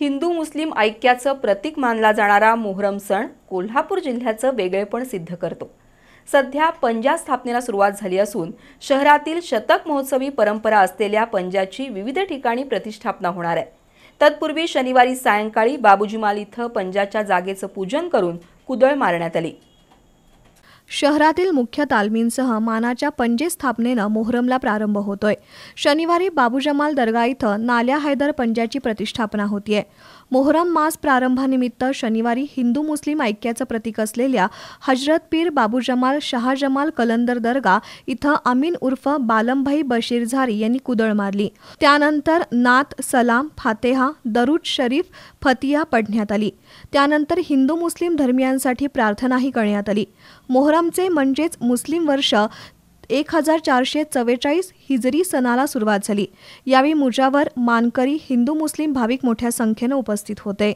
हिंदू मुस्लिम ऐक्याचं प्रतीक मानला जाणारा मोहरम सण कोल्हापूर जिल्ह्याचं वेगळेपण सिद्ध करतो सध्या पंजा स्थापनेला सुरुवात झाली असून शहरातील शतक महोत्सवी परंपरा असलेल्या पंजाची विविध ठिकाणी प्रतिष्ठापना होणार आहे तत्पूर्वी शनिवारी सायंकाळी बाबूजीमाल इथं पंजाच्या जागेचं पूजन करून कुदळ मारण्यात आली शहरातील मुख्य तालमींसह मानाच्या पंजे स्थापनेनं मोहरमला प्रारंभ होतोय शनिवारी बाबूजमाल दर्गा इथं नाल्या हैदर पंजाची प्रतिष्ठापना होतीये मोहरम मास प्रारंभानिमित्त शनिवारी हिंदू मुस्लिम ऐक्याचं प्रतीक असलेल्या हजरत पीर बाबूजमाल शहाजमाल कलंदर दर्गा इथं अमीन उर्फ बालमभाई बशीर झारी यांनी कुदळ मारली त्यानंतर नात सलाम फातेहा दरुद शरीफ फतिया पढण्यात आली त्यानंतर हिंदू मुस्लिम धर्मियांसाठी प्रार्थनाही करण्यात आली मोहरम मोहरमचे म्हणजेच मुस्लिम वर्ष एक हजार चारशे चव्वेचाळीस हिजरी सणाला सुरुवात झाली यावेळी मुजावर मानकरी हिंदू मुस्लिम भाविक मोठ्या संख्येनं उपस्थित होते